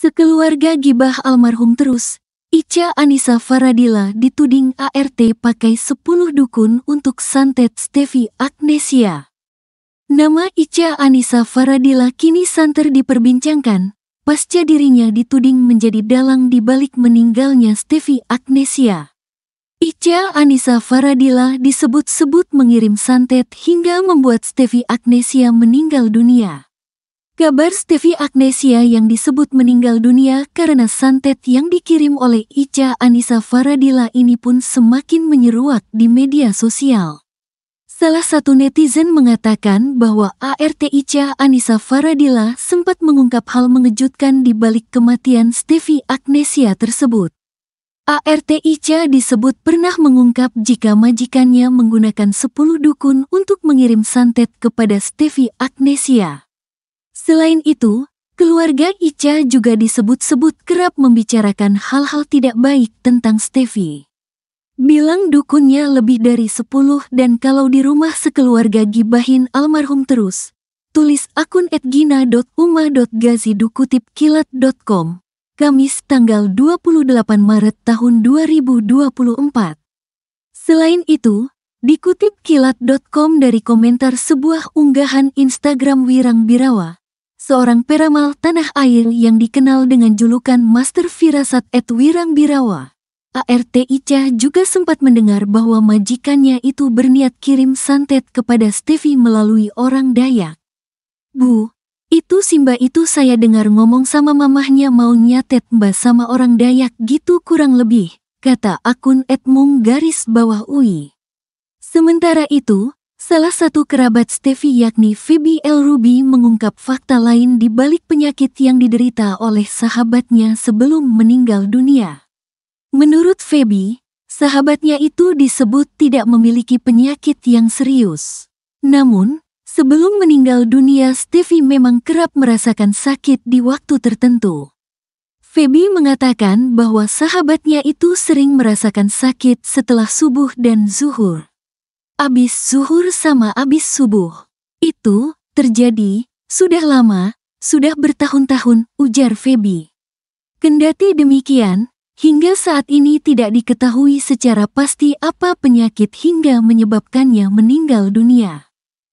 Sekeluarga gibah almarhum terus, Ica Anissa Faradila dituding ART pakai 10 dukun untuk santet Stevi Agnesia. Nama Ica Anissa Faradila kini santer diperbincangkan, pasca dirinya dituding menjadi dalang di balik meninggalnya Stevi Agnesia. Ica Anissa Faradila disebut-sebut mengirim santet hingga membuat Stevi Agnesia meninggal dunia. Kabar Stevie Agnesia yang disebut meninggal dunia karena santet yang dikirim oleh Ica Anissa Faradila ini pun semakin menyeruak di media sosial. Salah satu netizen mengatakan bahwa ART Ica Anissa Faradila sempat mengungkap hal mengejutkan di balik kematian Stevie Agnesia tersebut. ART Ica disebut pernah mengungkap jika majikannya menggunakan 10 dukun untuk mengirim santet kepada Stevie Agnesia. Selain itu, keluarga Ica juga disebut-sebut kerap membicarakan hal-hal tidak baik tentang Stevie. Bilang dukunnya lebih dari sepuluh dan kalau di rumah sekeluarga gibahin almarhum terus. Tulis akun @gina.uma.gazi dukutip kilat.com. Kamis tanggal 28 Maret tahun 2024. Selain itu, dikutip kilat.com dari komentar sebuah unggahan Instagram Wirang Birawa seorang peramal tanah air yang dikenal dengan julukan Master Firasat Edwirang Birawa. ART Ica juga sempat mendengar bahwa majikannya itu berniat kirim santet kepada Stevie melalui orang Dayak. Bu, itu Simba itu saya dengar ngomong sama mamahnya mau nyatet mbak sama orang Dayak gitu kurang lebih, kata akun Edmung garis bawah UI. Sementara itu, Salah satu kerabat Steffi yakni Phoebe L. Ruby mengungkap fakta lain di balik penyakit yang diderita oleh sahabatnya sebelum meninggal dunia. Menurut Phoebe, sahabatnya itu disebut tidak memiliki penyakit yang serius. Namun, sebelum meninggal dunia Steffi memang kerap merasakan sakit di waktu tertentu. Phoebe mengatakan bahwa sahabatnya itu sering merasakan sakit setelah subuh dan zuhur abis zuhur sama abis subuh. Itu terjadi, sudah lama, sudah bertahun-tahun, ujar Feby. Kendati demikian, hingga saat ini tidak diketahui secara pasti apa penyakit hingga menyebabkannya meninggal dunia.